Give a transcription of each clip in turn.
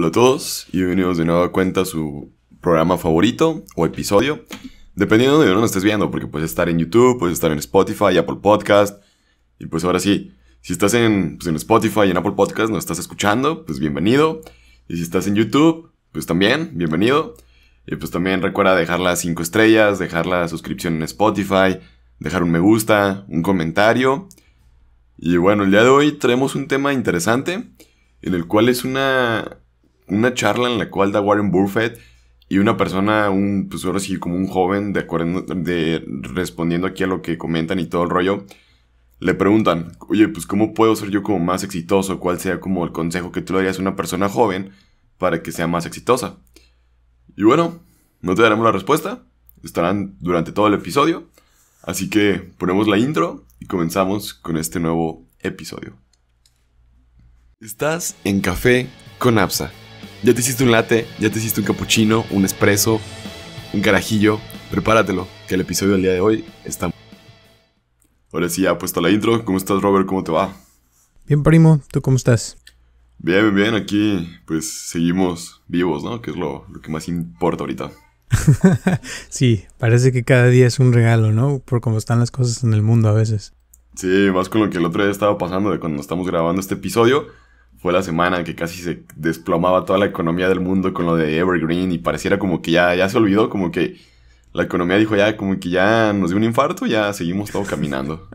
Hola a todos y bienvenidos de nuevo a cuenta su programa favorito o episodio, dependiendo de dónde nos estés viendo, porque puedes estar en YouTube, puedes estar en Spotify, Apple Podcast, y pues ahora sí, si estás en, pues, en Spotify y en Apple Podcast, nos estás escuchando, pues bienvenido, y si estás en YouTube, pues también, bienvenido, y pues también recuerda dejar las 5 estrellas, dejar la suscripción en Spotify, dejar un me gusta, un comentario, y bueno, el día de hoy traemos un tema interesante, en el cual es una una charla en la cual da Warren Buffett y una persona, un, pues ahora sí, como un joven, de, acuerdo, de respondiendo aquí a lo que comentan y todo el rollo, le preguntan, oye, pues cómo puedo ser yo como más exitoso, cuál sea como el consejo que tú le darías a una persona joven para que sea más exitosa. Y bueno, no te daremos la respuesta, estarán durante todo el episodio, así que ponemos la intro y comenzamos con este nuevo episodio. Estás en Café con APSA ya te hiciste un latte, ya te hiciste un cappuccino, un espresso, un carajillo. Prepáratelo, que el episodio del día de hoy está. Ahora sí, ya puesto la intro. ¿Cómo estás, Robert? ¿Cómo te va? Bien, primo. ¿Tú cómo estás? Bien, bien, Aquí, pues, seguimos vivos, ¿no? Que es lo, lo que más importa ahorita. sí, parece que cada día es un regalo, ¿no? Por cómo están las cosas en el mundo a veces. Sí, más con lo que el otro día estaba pasando de cuando estamos grabando este episodio fue la semana en que casi se desplomaba toda la economía del mundo con lo de Evergreen y pareciera como que ya, ya se olvidó, como que la economía dijo ya, como que ya nos dio un infarto, ya seguimos todo caminando.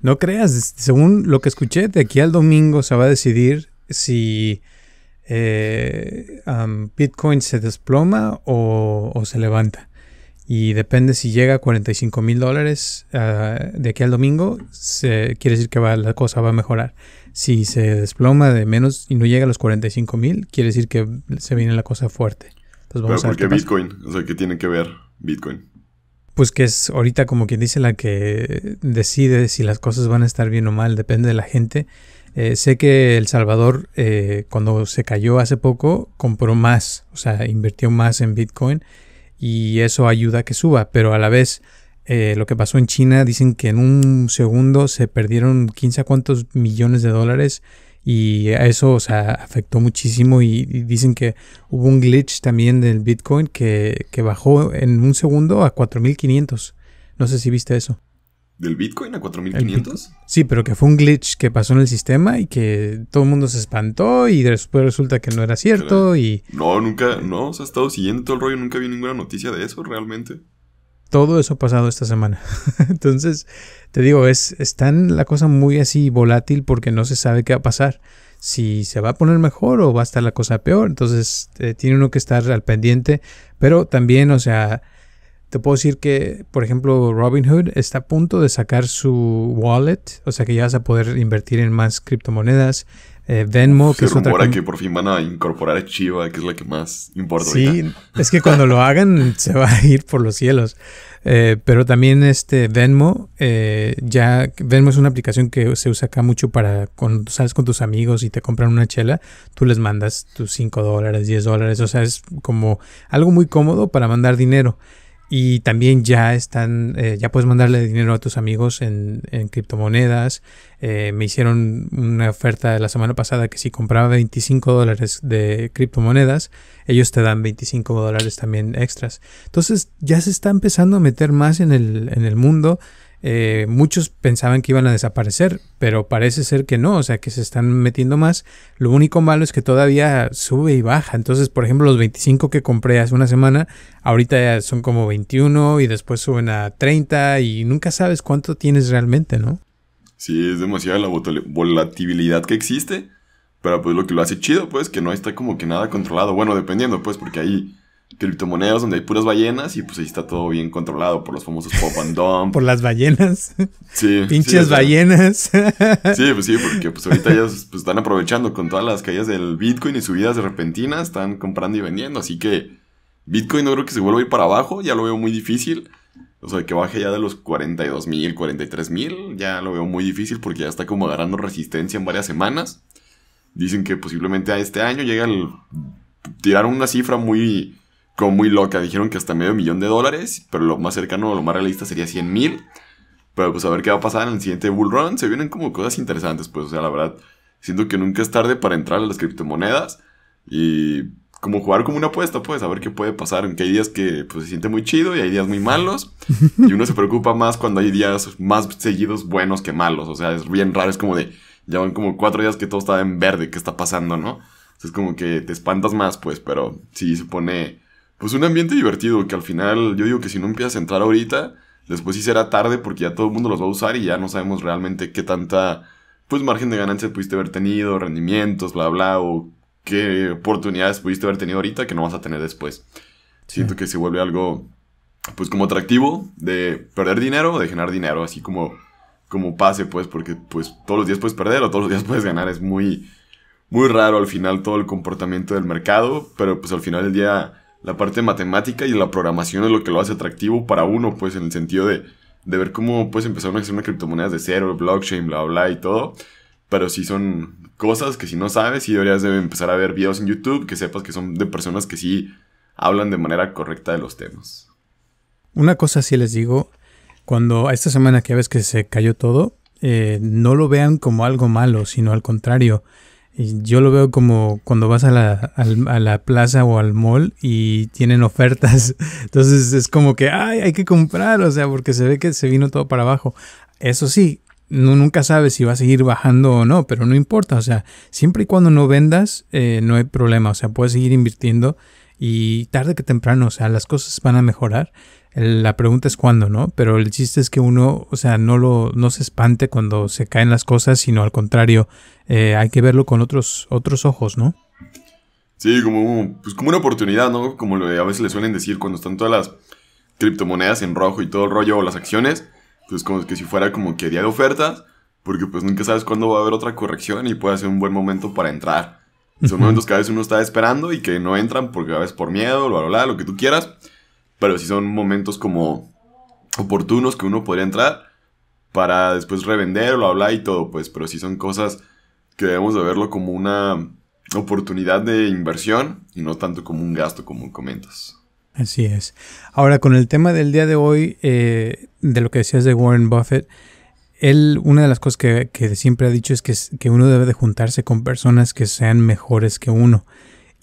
No creas, según lo que escuché, de aquí al domingo se va a decidir si eh, Bitcoin se desploma o se levanta. Y depende si llega a 45 mil dólares ah, de aquí al domingo, se, quiere decir que va, la cosa va a mejorar. Si se desploma de menos y no llega a los 45 mil, quiere decir que se viene la cosa fuerte. Entonces ¿Por qué, Bitcoin? O sea, ¿qué tiene que ver Bitcoin? Pues que es ahorita como quien dice la que decide si las cosas van a estar bien o mal, depende de la gente. Eh, sé que El Salvador, eh, cuando se cayó hace poco, compró más, o sea, invirtió más en Bitcoin y eso ayuda a que suba, pero a la vez eh, lo que pasó en China, dicen que en un segundo se perdieron 15 a cuántos millones de dólares y eso, afectó muchísimo y, dicen que hubo un glitch también del Bitcoin que, que bajó en un segundo a 4.500. No sé si viste eso del Bitcoin a 4500? Sí, pero que fue un glitch que pasó en el sistema y que todo el mundo se espantó y después resulta que no era cierto y... No, nunca, no, se ha estado siguiendo todo el rollo, nunca vi ninguna noticia de eso realmente. Todo eso ha pasado esta semana. Entonces, te digo, es, la cosa muy así volátil porque no se sabe qué va a pasar. Si se va a poner mejor o va a estar la cosa peor. Entonces, eh, tiene uno que estar al pendiente. Pero también, o sea, te puedo decir que, por ejemplo, Robinhood está a punto de sacar su wallet, o sea que ya vas a poder invertir en más criptomonedas. Eh, Venmo, que Se es otra. que por fin van a incorporar a Chiva, que es la que más importa. Sí, es que cuando lo hagan se va a ir por los cielos. Eh, pero también este Venmo, eh, ya Venmo es una aplicación que se usa acá mucho para cuando sales con tus amigos y te compran una chela, tú les mandas tus 5 dólares, 10 dólares, o sea, es como algo muy cómodo para mandar dinero. Y también ya están, eh, ya puedes mandarle dinero a tus amigos en, en criptomonedas. Eh, me hicieron una oferta la semana pasada que si compraba 25 dólares de criptomonedas, ellos te dan 25 dólares también extras. Entonces ya se está empezando a meter más en el, en el mundo. Eh, muchos pensaban que iban a desaparecer, pero parece ser que no, o sea que se están metiendo más. Lo único malo es que todavía sube y baja. Entonces, por ejemplo, los 25 que compré hace una semana, ahorita ya son como 21 y después suben a 30 y nunca sabes cuánto tienes realmente, ¿no? Sí, es demasiada la volatilidad que existe, pero pues lo que lo hace chido, pues que no está como que nada controlado. Bueno, dependiendo, pues porque ahí criptomonedas donde hay puras ballenas y pues ahí está todo bien controlado por los famosos pop and dump. Por las ballenas. Sí. Pinches ballenas. Sí, pues sí, porque pues, ahorita ellos pues, están aprovechando con todas las caídas del Bitcoin y subidas repentinas, están comprando y vendiendo, así que Bitcoin no creo que se vuelva a ir para abajo, ya lo veo muy difícil. O sea, que baje ya de los 42 mil, 43 mil, ya lo veo muy difícil porque ya está como agarrando resistencia en varias semanas. Dicen que posiblemente a este año llega a Tiraron una cifra muy como muy loca. Dijeron que hasta medio millón de dólares, pero lo más cercano, lo más realista sería 100 mil. Pero pues a ver qué va a pasar en el siguiente bull run. Se vienen como cosas interesantes, pues, o sea, la verdad, siento que nunca es tarde para entrar a las criptomonedas y como jugar como una apuesta, pues, a ver qué puede pasar. Aunque hay días que pues, se siente muy chido y hay días muy malos. Y uno se preocupa más cuando hay días más seguidos buenos que malos. O sea, es bien raro, es como de, ya van como cuatro días que todo está en verde, ¿qué está pasando, no? Entonces, como que te espantas más, pues, pero si se pone pues un ambiente divertido que al final yo digo que si no empiezas a entrar ahorita, después sí será tarde porque ya todo el mundo los va a usar y ya no sabemos realmente qué tanta pues margen de ganancia pudiste haber tenido, rendimientos, bla bla o qué oportunidades pudiste haber tenido ahorita que no vas a tener después. Siento que se vuelve algo pues como atractivo de perder dinero o de generar dinero, así como como pase pues porque pues todos los días puedes perder o todos los días puedes ganar, es muy muy raro al final todo el comportamiento del mercado, pero pues al final del día la parte matemática y la programación es lo que lo hace atractivo para uno, pues en el sentido de, ver cómo puedes empezar a hacer una criptomoneda de cero, blockchain, bla, bla y todo. Pero si sí son cosas que si no sabes, sí deberías de empezar a ver videos en YouTube que sepas que son de personas que sí hablan de manera correcta de los temas. Una cosa sí les digo, cuando esta semana que ves que se cayó todo, eh, no lo vean como algo malo, sino al contrario yo lo veo como cuando vas a la, a la, plaza o al mall y tienen ofertas. Entonces es como que, ay, hay que comprar, o sea, porque se ve que se vino todo para abajo. Eso sí, no, nunca sabes si va a seguir bajando o no, pero no importa. O sea, siempre y cuando no vendas, eh, no hay problema. O sea, puedes seguir invirtiendo y tarde que temprano, o sea, las cosas van a mejorar la pregunta es cuándo, ¿no? Pero el chiste es que uno, o sea, no, lo, no se espante cuando se caen las cosas, sino al contrario, eh, hay que verlo con otros, otros ojos, ¿no? Sí, como, pues como una oportunidad, ¿no? Como a veces le suelen decir cuando están todas las criptomonedas en rojo y todo el rollo o las acciones, pues como que si fuera como que día de ofertas, porque pues nunca sabes cuándo va a haber otra corrección y puede ser un buen momento para entrar. Son momentos que a veces uno está esperando y que no entran porque a veces por miedo, lo que tú quieras pero sí son momentos como oportunos que uno podría entrar para después revender o hablar y todo, pues, pero sí son cosas que debemos de verlo como una oportunidad de inversión y no tanto como un gasto, como comentas. Así es. Ahora, con el tema del día de hoy, eh, de lo que decías de Warren Buffett, él, una de las cosas que, siempre ha dicho es que, que uno debe de juntarse con personas que sean mejores que uno.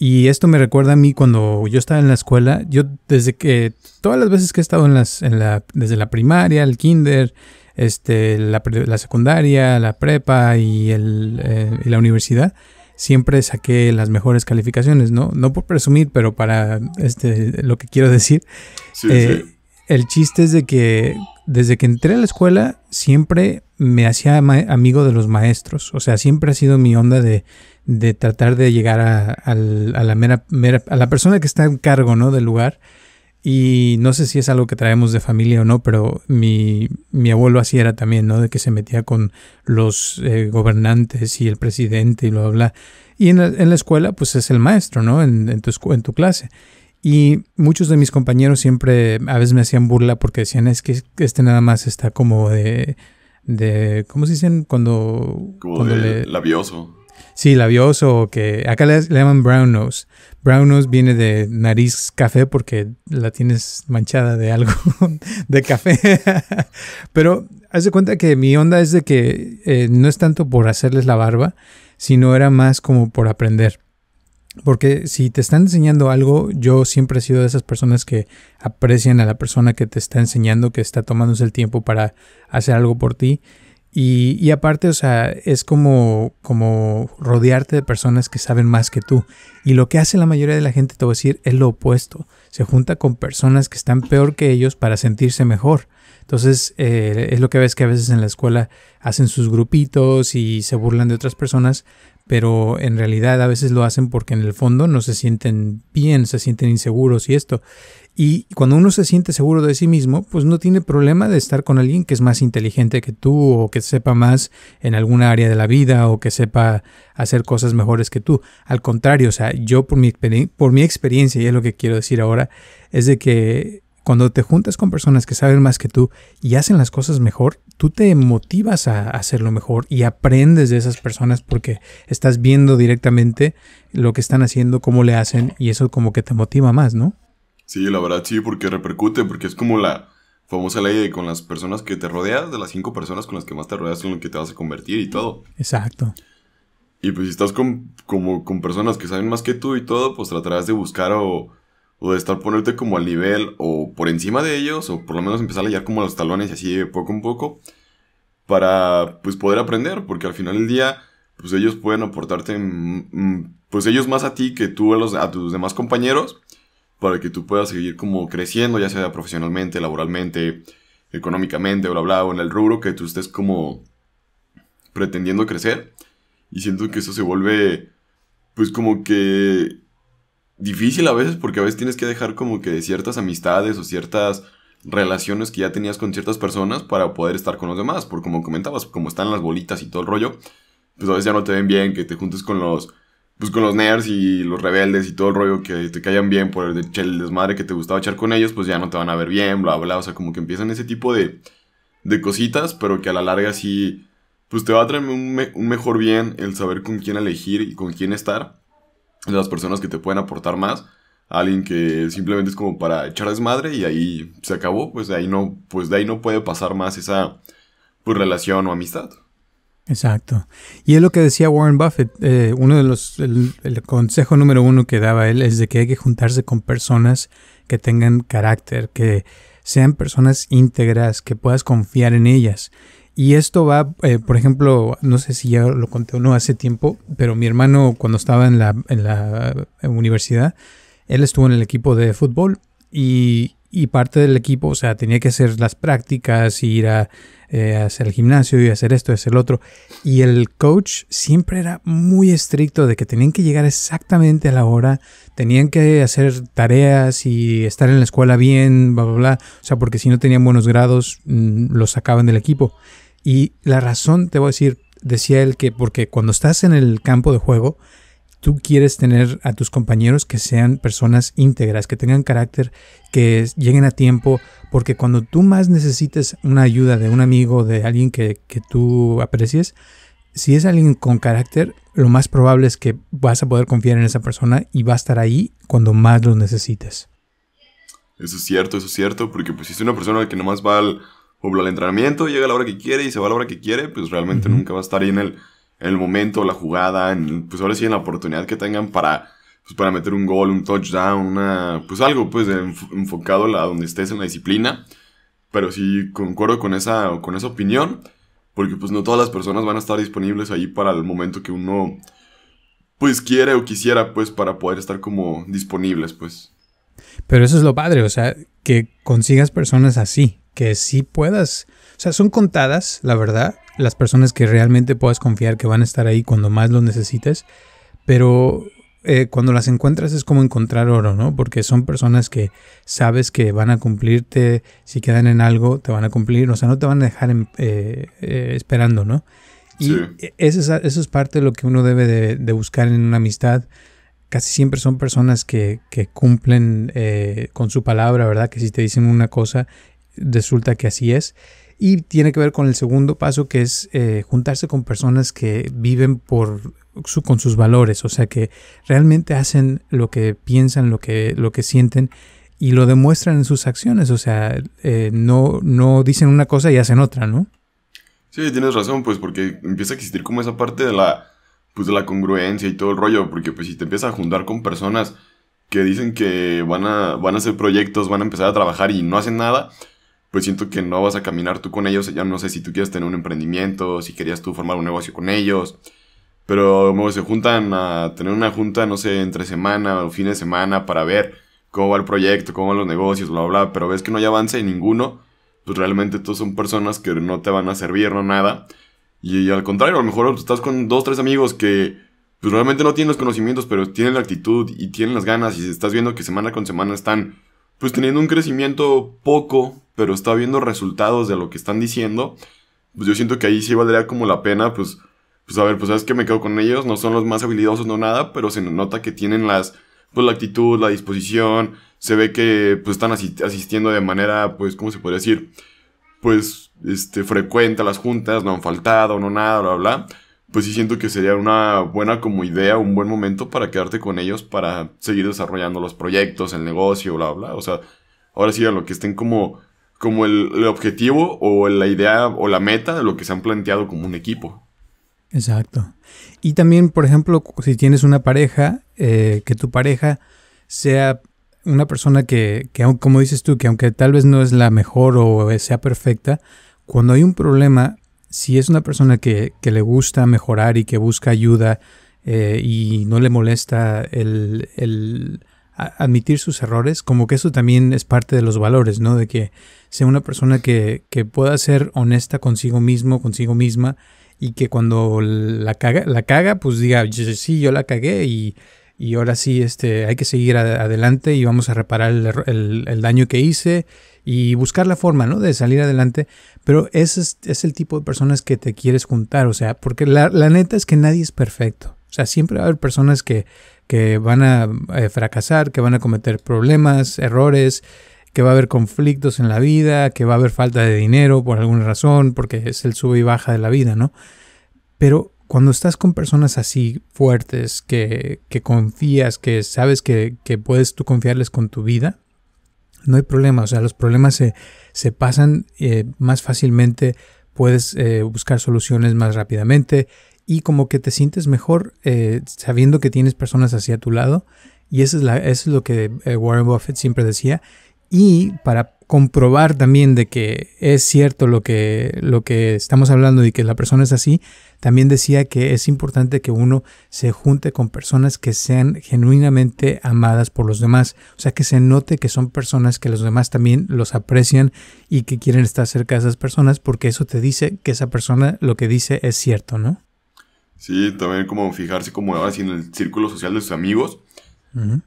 Y esto me recuerda a mí cuando yo estaba en la escuela, yo desde que todas las veces que he estado en las la desde la primaria, el kinder, este la, secundaria, la prepa eh, y la universidad, siempre saqué las mejores calificaciones, ¿no? No por presumir, pero para este, lo que quiero decir. Eh, el chiste es de que desde que entré a la escuela siempre me hacía amigo de los maestros, o sea, siempre ha sido mi onda de de tratar de llegar a, a la mera, a la persona que está en cargo ¿no? del lugar. Y no sé si es algo que traemos de familia o no, pero mi, abuelo así era también, ¿no? De que se metía con los eh, gobernantes y el presidente y lo habla. Y en la, en la, escuela, pues es el maestro, ¿no? En, tu, clase. Y muchos de mis compañeros siempre a veces me hacían burla porque decían, es que este nada más está como de... ¿Cómo se dicen? Cuando... Como labioso Sí, labioso, que acá le, llaman brown nose. Brown nose viene de nariz café porque la tienes manchada de algo de café. Pero haz cuenta que mi onda es de que eh, no es tanto por hacerles la barba, sino era más como por aprender. Porque si te están enseñando algo, yo siempre he sido de esas personas que aprecian a la persona que te está enseñando, que está tomándose el tiempo para hacer algo por ti. Y, aparte, o sea, es como, como rodearte de personas que saben más que tú. Y lo que hace la mayoría de la gente, te voy a decir, es lo opuesto. Se junta con personas que están peor que ellos para sentirse mejor. Entonces, eh, es lo que ves que a veces en la escuela hacen sus grupitos y se burlan de otras personas pero en realidad a veces lo hacen porque en el fondo no se sienten bien, se sienten inseguros y esto. Y cuando uno se siente seguro de sí mismo, pues no tiene problema de estar con alguien que es más inteligente que tú o que sepa más en alguna área de la vida o que sepa hacer cosas mejores que tú. Al contrario, o sea, yo por mi, por mi experiencia, y es lo que quiero decir ahora, es de que cuando te juntas con personas que saben más que tú y hacen las cosas mejor, tú te motivas a hacerlo mejor y aprendes de esas personas porque estás viendo directamente lo que están haciendo, cómo le hacen y eso como que te motiva más, ¿no? Sí, la verdad sí, porque repercute, porque es como la famosa ley de con las personas que te rodeas, de las cinco personas con las que más te rodeas, con las que te vas a convertir y todo. Exacto. Y pues si estás con, como, con personas que saben más que tú y todo, pues tratarás de buscar o o de estar ponerte como al nivel o por encima de ellos, o por lo menos empezar a hallar como los talones y así poco a poco, para pues poder aprender, porque al final del día, pues ellos pueden aportarte, pues ellos más a ti que tú a, los, a tus demás compañeros, para que tú puedas seguir como creciendo, ya sea profesionalmente, laboralmente, económicamente, bla, bla, o en el rubro que tú estés como pretendiendo crecer. Y siento que eso se vuelve, pues como que difícil a veces porque a veces tienes que dejar como que ciertas amistades o ciertas relaciones que ya tenías con ciertas personas para poder estar con los demás, por como comentabas, como están las bolitas y todo el rollo, pues a veces ya no te ven bien, que te juntes con los pues con los nerds y los rebeldes y todo el rollo que te callan bien por el, el desmadre que te gustaba echar con ellos, pues ya no te van a ver bien, bla bla, o sea, como que empiezan ese tipo de de cositas, pero que a la larga sí pues te va a traer un mejor bien el saber con quién elegir y con quién estar de las personas que te pueden aportar más alguien que simplemente es como para echar desmadre y ahí se acabó, pues de ahí no, pues de ahí no puede pasar más esa pues, relación o amistad. Exacto. Y es lo que decía Warren Buffett. Eh, uno de los, el, el, consejo número uno que daba él es de que hay que juntarse con personas que tengan carácter, que sean personas íntegras, que puedas confiar en ellas. Y esto va, eh, por ejemplo, no sé si ya lo conté o no hace tiempo, pero mi hermano cuando estaba en la, en la eh, universidad, él estuvo en el equipo de fútbol y y parte del equipo, o sea, tenía que hacer las prácticas, ir eh, a, hacer el gimnasio y hacer esto, hacer el otro. Y el coach siempre era muy estricto de que tenían que llegar exactamente a la hora, tenían que hacer tareas y estar en la escuela bien, bla, bla, bla. O sea, porque si no tenían buenos grados, mm, los sacaban del equipo. Y la razón, te voy a decir, decía él que porque cuando estás en el campo de juego, tú quieres tener a tus compañeros que sean personas íntegras, que tengan carácter, que lleguen a tiempo, porque cuando tú más necesites una ayuda de un amigo, de alguien que, tú aprecies, si es alguien con carácter, lo más probable es que vas a poder confiar en esa persona y va a estar ahí cuando más lo necesites. Eso es cierto, eso es cierto, porque pues si es una persona que nomás va al, al entrenamiento, llega a la hora que quiere y se va a la hora que quiere, pues realmente nunca va a estar ahí en el en el momento, la jugada, pues ahora sí en la oportunidad que tengan para, pues, para meter un gol, un touchdown, pues algo pues enfocado a donde estés en la disciplina. Pero sí concuerdo con esa, con esa opinión, porque pues no todas las personas van a estar disponibles ahí para el momento que uno pues quiere o quisiera pues para poder estar como disponibles pues. Pero eso es lo padre, o sea, que consigas personas así, que sí puedas o sea, son contadas, la verdad, las personas que realmente puedas confiar que van a estar ahí cuando más los necesites, pero eh, cuando las encuentras es como encontrar oro, ¿no? Porque son personas que sabes que van a cumplirte, si quedan en algo, te van a cumplir, o sea, no te van a dejar eh, eh, esperando, ¿no? Y e, eso, es, eso, es, parte de lo que uno debe de, buscar en una amistad. Casi siempre son personas que, que cumplen con su palabra, ¿verdad? Que si te dicen una cosa, resulta que así es. Y tiene que ver con el segundo paso, que es eh, juntarse con personas que viven por con sus valores, o sea, que realmente hacen lo que piensan, lo que, lo que sienten y lo demuestran en sus acciones, o sea, eh, no, no dicen una cosa y hacen otra, ¿no? Sí, tienes razón, pues porque empieza a existir como esa parte de la, pues, de la congruencia y todo el rollo, porque pues si te empiezas a juntar con personas que dicen que van a, van a hacer proyectos, van a empezar a trabajar y no hacen nada, pues siento que no vas a caminar tú con ellos. Ya no sé si tú quieres tener un emprendimiento, si querías tú formar un negocio con ellos. Pero se juntan a tener una junta, no sé, entre semana o fin de semana para ver cómo va el proyecto, cómo van los negocios, bla, bla, bla. Pero ves que no hay avance en ninguno. Pues realmente todos son personas que no te van a servir, no nada. Y, al contrario, a lo mejor estás con dos, tres amigos que pues realmente no tienen los conocimientos, pero tienen la actitud y tienen las ganas y estás viendo que semana con semana están pues teniendo un crecimiento poco, pero está viendo resultados de lo que están diciendo, pues yo siento que ahí sí valdría como la pena, pues, pues a ver, pues sabes que me quedo con ellos, no son los más habilidosos, no nada, pero se nota que tienen las, pues la actitud, la disposición, se ve que pues están asistiendo de manera, pues, ¿cómo se podría decir? Pues, este, frecuente a las juntas, no han faltado, no nada, bla, bla. bla pues sí siento que sería una buena como idea, un buen momento para quedarte con ellos para seguir desarrollando los proyectos, el negocio, bla, bla. O sea, ahora sí a lo que estén como, como el, objetivo o la idea o la meta de lo que se han planteado como un equipo. Exacto. Y también, por ejemplo, si tienes una pareja, eh, que tu pareja sea una persona que, que, como dices tú, que aunque tal vez no es la mejor o sea perfecta, cuando hay un problema, si es una persona que, que, le gusta mejorar y que busca ayuda eh, y no le molesta el, admitir sus errores, como que eso también es parte de los valores, ¿no? De que sea una persona que, que pueda ser honesta consigo mismo, consigo misma, y que cuando la caga, la caga pues diga, sí, yo la cagué y y ahora sí este, hay que seguir adelante y vamos a reparar el, daño que hice y buscar la forma ¿no? de salir adelante. Pero ese es, el tipo de personas que te quieres juntar, o sea, porque la, neta es que nadie es perfecto. O sea, siempre va a haber personas que, que van a eh, fracasar, que van a cometer problemas, errores, que va a haber conflictos en la vida, que va a haber falta de dinero por alguna razón, porque es el sube y baja de la vida, ¿no? Pero cuando estás con personas así fuertes, que, confías, que sabes que, puedes tú confiarles con tu vida, no hay problema. O sea, los problemas se, pasan eh, más fácilmente, puedes eh, buscar soluciones más rápidamente y como que te sientes mejor eh, sabiendo que tienes personas así a tu lado. Y es, la, eso es lo que Warren Buffett siempre decía y para comprobar también de que es cierto lo que, lo que estamos hablando y que la persona es así, también decía que es importante que uno se junte con personas que sean genuinamente amadas por los demás, o sea, que se note que son personas que los demás también los aprecian y que quieren estar cerca de esas personas porque eso te dice que esa persona lo que dice es cierto, ¿no? Sí, también como fijarse como ahora en el círculo social de sus amigos,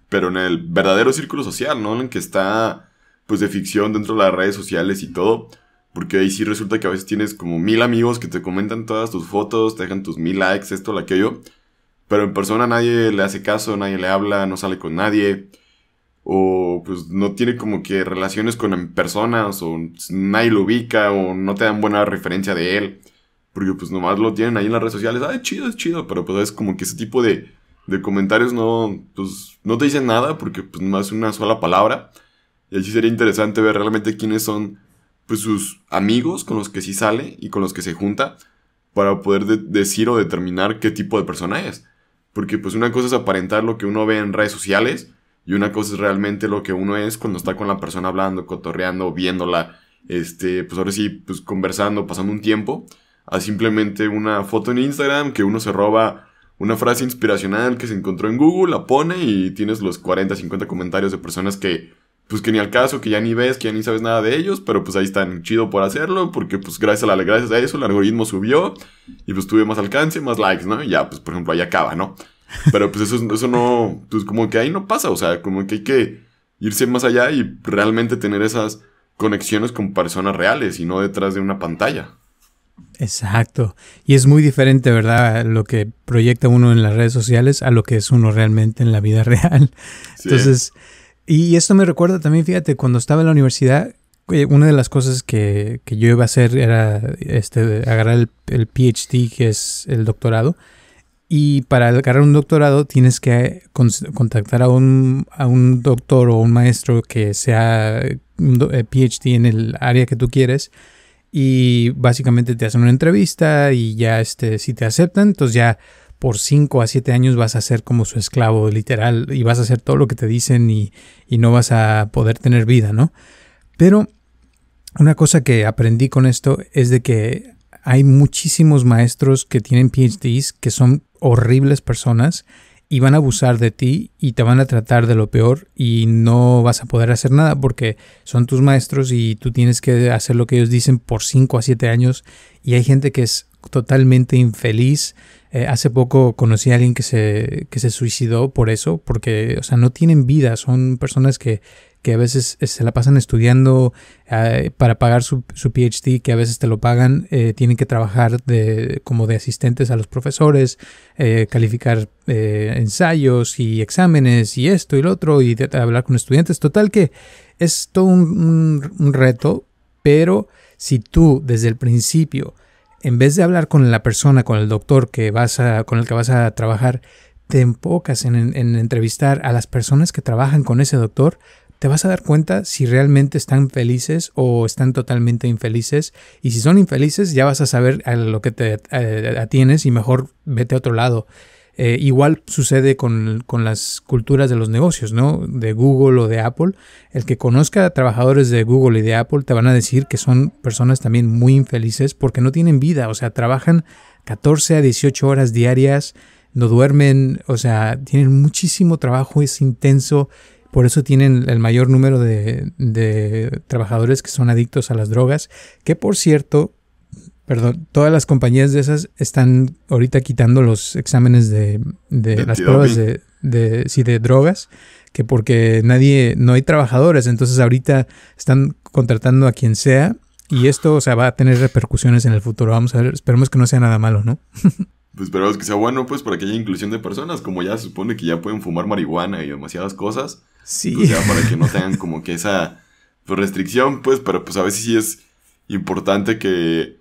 pero en el verdadero círculo social, ¿no? En el que está pues de ficción dentro de las redes sociales y todo. Porque ahí sí resulta que a veces tienes como mil amigos que te comentan todas tus fotos, te dejan tus mil likes, esto, lo aquello. Pero en persona nadie le hace caso, nadie le habla, no sale con nadie. O pues no tiene como que relaciones con personas, o nadie lo ubica, o no te dan buena referencia de él. Porque pues nomás lo tienen ahí en las redes sociales. Ah, es chido, es chido. Pero pues es como que ese tipo de, de comentarios no, pues, no te dicen nada porque pues nomás es una sola palabra. Y sería interesante ver realmente quiénes son pues, sus amigos con los que sí sale y con los que se junta para poder decir o determinar qué tipo de persona es. Porque pues una cosa es aparentar lo que uno ve en redes sociales y una cosa es realmente lo que uno es cuando está con la persona hablando, cotorreando, viéndola, este, pues ahora sí, pues conversando, pasando un tiempo, a simplemente una foto en Instagram que uno se roba una frase inspiracional que se encontró en Google, la pone y tienes los 40, 50 comentarios de personas que pues que ni al caso, que ya ni ves, que ya ni sabes nada de ellos, pero pues ahí están, chido por hacerlo, porque pues gracias a, a eso el algoritmo subió y pues tuve más alcance, más likes, ¿no? Y ya, pues por ejemplo, ahí acaba, ¿no? Pero pues eso, eso no, pues como que ahí no pasa, o sea, como que hay que irse más allá y realmente tener esas conexiones con personas reales y no detrás de una pantalla. Exacto. Y es muy diferente, ¿verdad? Lo que proyecta uno en las redes sociales a lo que es uno realmente en la vida real. Entonces... Y esto me recuerda también, fíjate, cuando estaba en la universidad, una de las cosas que, yo iba a hacer era este, agarrar el, PhD, que es el doctorado. Y para agarrar un doctorado tienes que contactar a un, doctor o un maestro que sea un eh, PhD en el área que tú quieres. Y básicamente te hacen una entrevista y ya este, si te aceptan, entonces ya por 5 a 7 años vas a ser como su esclavo, literal, y vas a hacer todo lo que te dicen y, no vas a poder tener vida, ¿no? Pero una cosa que aprendí con esto es de que hay muchísimos maestros que tienen PhDs que son horribles personas y van a abusar de ti y te van a tratar de lo peor y no vas a poder hacer nada porque son tus maestros y tú tienes que hacer lo que ellos dicen por 5 a 7 años y hay gente que es totalmente infeliz, eh, hace poco conocí a alguien que se, que se suicidó por eso, porque, o sea, no tienen vida, son personas que, a veces eh, se la pasan estudiando eh, para pagar su, su, PhD, que a veces te lo pagan, tienen que trabajar como de asistentes a los profesores, calificar ensayos y exámenes y esto y lo otro, y hablar con estudiantes. Total que es todo un reto, pero si tú desde el principio en vez de hablar con la persona, con el doctor que vas a, con el que vas a trabajar, te enfocas en, en, entrevistar a las personas que trabajan con ese doctor, te vas a dar cuenta si realmente están felices o están totalmente infelices. Y si son infelices, ya vas a saber a lo que te atienes y mejor vete a otro lado. Eh, igual sucede con, con, las culturas de los negocios, ¿no? De Google o de Apple. El que conozca a trabajadores de Google y de Apple te van a decir que son personas también muy infelices porque no tienen vida, o sea, trabajan 14 a 18 horas diarias, no duermen, o sea, tienen muchísimo trabajo, es intenso. Por eso tienen el mayor número de, de trabajadores que son adictos a las drogas, que por cierto, perdón, todas las compañías de esas están ahorita quitando los exámenes de, las pruebas de, sí, de drogas, que porque nadie, no hay trabajadores, entonces ahorita están contratando a quien sea y esto, o sea, va a tener repercusiones en el futuro. Vamos a ver, esperemos que no sea nada malo, ¿no? pues esperemos que sea bueno, pues para que haya inclusión de personas, como ya se supone que ya pueden fumar marihuana y demasiadas cosas. Sí. Pues, para que no tengan como que esa restricción, pues, pero pues a veces sí es importante que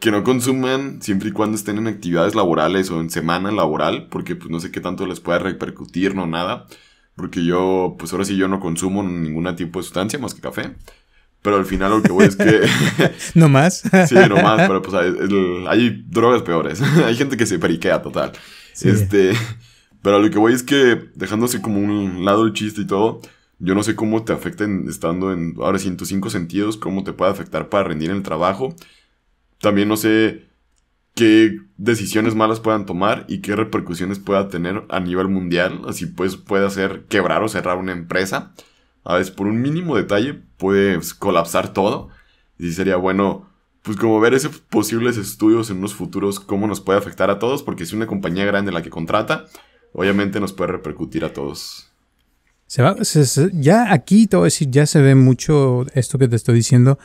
que no consuman siempre y cuando estén en actividades laborales o en semana laboral, porque pues no sé qué tanto les puede repercutir, no nada, porque yo, pues ahora sí yo no consumo ningún tipo de sustancia más que café. Pero al final lo que voy es que... ¿No más? sí, no más, pero pues hay, drogas peores. hay gente que se periquea total. Este... Pero lo que voy es que, dejándose como un lado el chiste y todo, yo no sé cómo te afecta estando en, ahora 105 cinco sentidos, cómo te puede afectar para rendir en el trabajo también no sé qué decisiones malas puedan tomar y qué repercusiones pueda tener a nivel mundial. Así pues puede hacer quebrar o cerrar una empresa. A veces por un mínimo detalle puede pues, colapsar todo. Y sería bueno, pues como ver esos posibles estudios en unos futuros, cómo nos puede afectar a todos, porque si una compañía grande la que contrata, obviamente nos puede repercutir a todos. Se va, ya aquí te voy a decir, ya se ve mucho esto que te estoy diciendo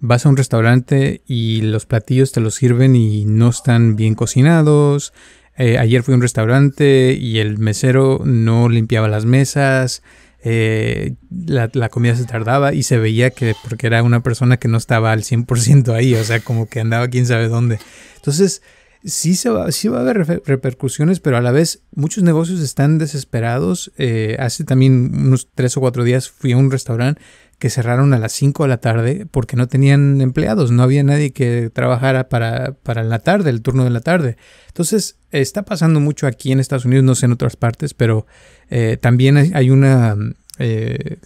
vas a un restaurante y los platillos te los sirven y no están bien cocinados. Eh, ayer fui a un restaurante y el mesero no limpiaba las mesas. Eh, la, comida se tardaba y se veía que porque era una persona que no estaba al 100% ahí, o sea, como que andaba quién sabe dónde. Entonces, sí, se va, sí va a haber repercusiones, pero a la vez muchos negocios están desesperados. Eh, hace también unos tres o cuatro días fui a un restaurante que cerraron a las 5 de la tarde porque no tenían empleados, no había nadie que trabajara para, para la tarde, el turno de la tarde. Entonces, está pasando mucho aquí en Estados Unidos, no sé en otras partes, pero eh, también hay, una, eh,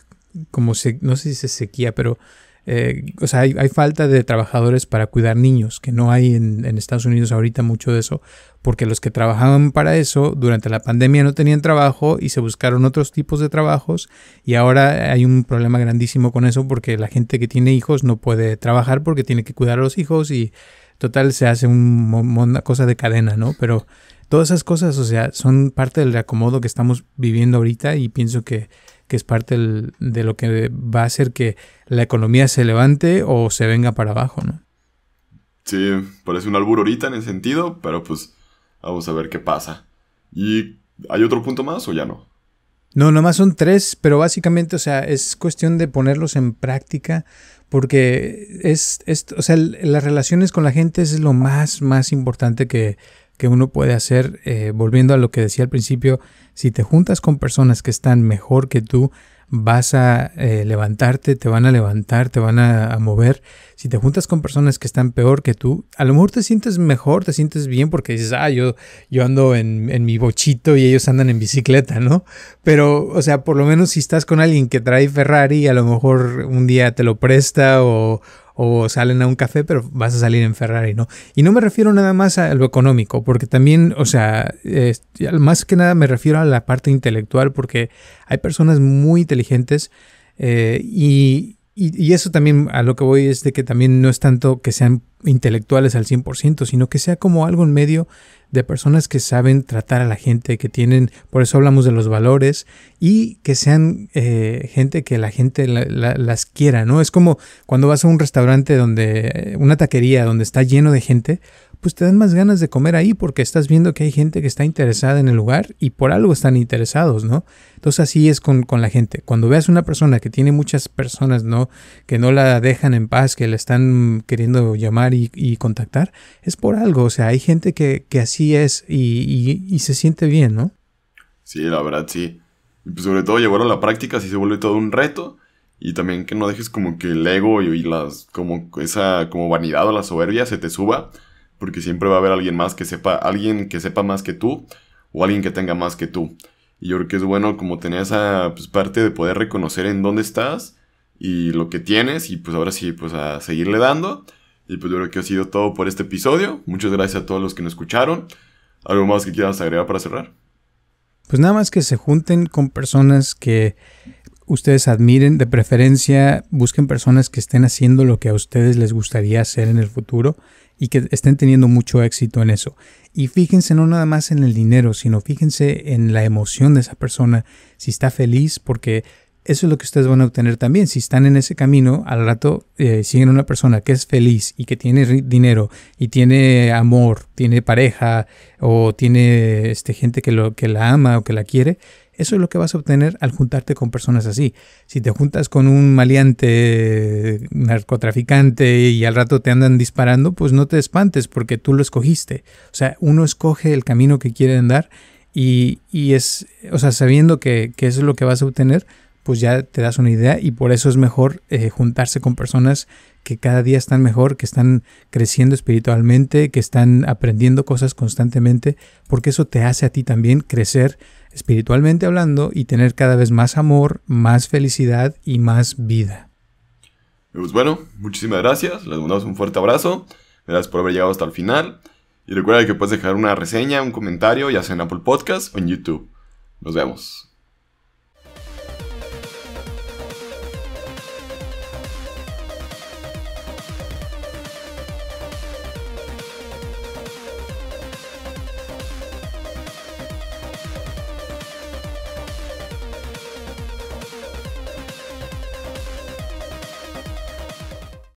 como se, no sé si es sequía, pero eh, o sea, hay, falta de trabajadores para cuidar niños, que no hay en, Estados Unidos ahorita mucho de eso, porque los que trabajaban para eso durante la pandemia no tenían trabajo y se buscaron otros tipos de trabajos y ahora hay un problema grandísimo con eso porque la gente que tiene hijos no puede trabajar porque tiene que cuidar a los hijos y total se hace un, una cosa de cadena, ¿no? Pero todas esas cosas, o sea, son parte del reacomodo que estamos viviendo ahorita y pienso que que es parte de lo que va a hacer que la economía se levante o se venga para abajo, ¿no? Sí, parece un albur ahorita en el sentido, pero pues vamos a ver qué pasa. ¿Y hay otro punto más o ya no? No, nomás son tres, pero básicamente, o sea, es cuestión de ponerlos en práctica porque es, es o sea, las relaciones con la gente es lo más, más importante que que uno puede hacer, eh, volviendo a lo que decía al principio, si te juntas con personas que están mejor que tú, vas a eh, levantarte, te van a levantar, te van a, mover. Si te juntas con personas que están peor que tú, a lo mejor te sientes mejor, te sientes bien porque dices, ah, yo, yo ando en, en mi bochito y ellos andan en bicicleta, ¿no? Pero, o sea, por lo menos si estás con alguien que trae Ferrari, a lo mejor un día te lo presta o, o salen a un café, pero vas a salir en Ferrari, ¿no? Y no me refiero nada más a lo económico, porque también, o sea, más que nada me refiero a la parte intelectual, porque hay personas muy inteligentes eh, y, y, eso también a lo que voy es de que también no es tanto que sean intelectuales al 100%, sino que sea como algo en medio de personas que saben tratar a la gente, que tienen, por eso hablamos de los valores y que sean eh, gente que la gente las quiera, ¿no? Es como cuando vas a un restaurante donde, una taquería donde está lleno de gente, pues te dan más ganas de comer ahí porque estás viendo que hay gente que está interesada en el lugar y por algo están interesados, ¿no? Entonces así es con, la gente. Cuando veas una persona que tiene muchas personas, ¿no? Que no la dejan en paz, que la están queriendo llamar y, contactar, es por algo. O sea, hay gente que, así es y, se siente bien, ¿no? Sí, la verdad, sí. Y pues, sobre todo llevarlo a la práctica si se vuelve todo un reto. Y también que no dejes como que el ego y, las, como esa, como vanidad o la soberbia se te suba porque siempre va a haber alguien más que sepa, alguien que sepa más que tú o alguien que tenga más que tú. Y yo creo que es bueno como tener esa pues, parte de poder reconocer en dónde estás y lo que tienes y pues ahora sí, pues a seguirle dando. Y pues yo creo que ha sido todo por este episodio. Muchas gracias a todos los que nos escucharon. ¿Algo más que quieras agregar para cerrar? Pues nada más que se junten con personas que ustedes admiren, de preferencia busquen personas que estén haciendo lo que a ustedes les gustaría hacer en el futuro y que estén teniendo mucho éxito en eso. Y fíjense no nada más en el dinero, sino fíjense en la emoción de esa persona, si está feliz, porque eso es lo que ustedes van a obtener también. Si están en ese camino, al rato eh, siguen una persona que es feliz y que tiene dinero y tiene amor, tiene pareja o tiene este, gente que, lo, que la ama o que la quiere eso es lo que vas a obtener al juntarte con personas así. Si te juntas con un maleante, narcotraficante y al rato te andan disparando, pues no te espantes porque tú lo escogiste. O sea, uno escoge el camino que quiere andar y, es, o sea, sabiendo que, eso es lo que vas a obtener, pues ya te das una idea y por eso es mejor eh, juntarse con personas que cada día están mejor, que están creciendo espiritualmente, que están aprendiendo cosas constantemente, porque eso te hace a ti también crecer espiritualmente hablando, y tener cada vez más amor, más felicidad y más vida. Pues bueno, muchísimas gracias, les mandamos un fuerte abrazo, gracias por haber llegado hasta el final, y recuerda que puedes dejar una reseña, un comentario, ya sea en Apple Podcast o en YouTube. Nos vemos.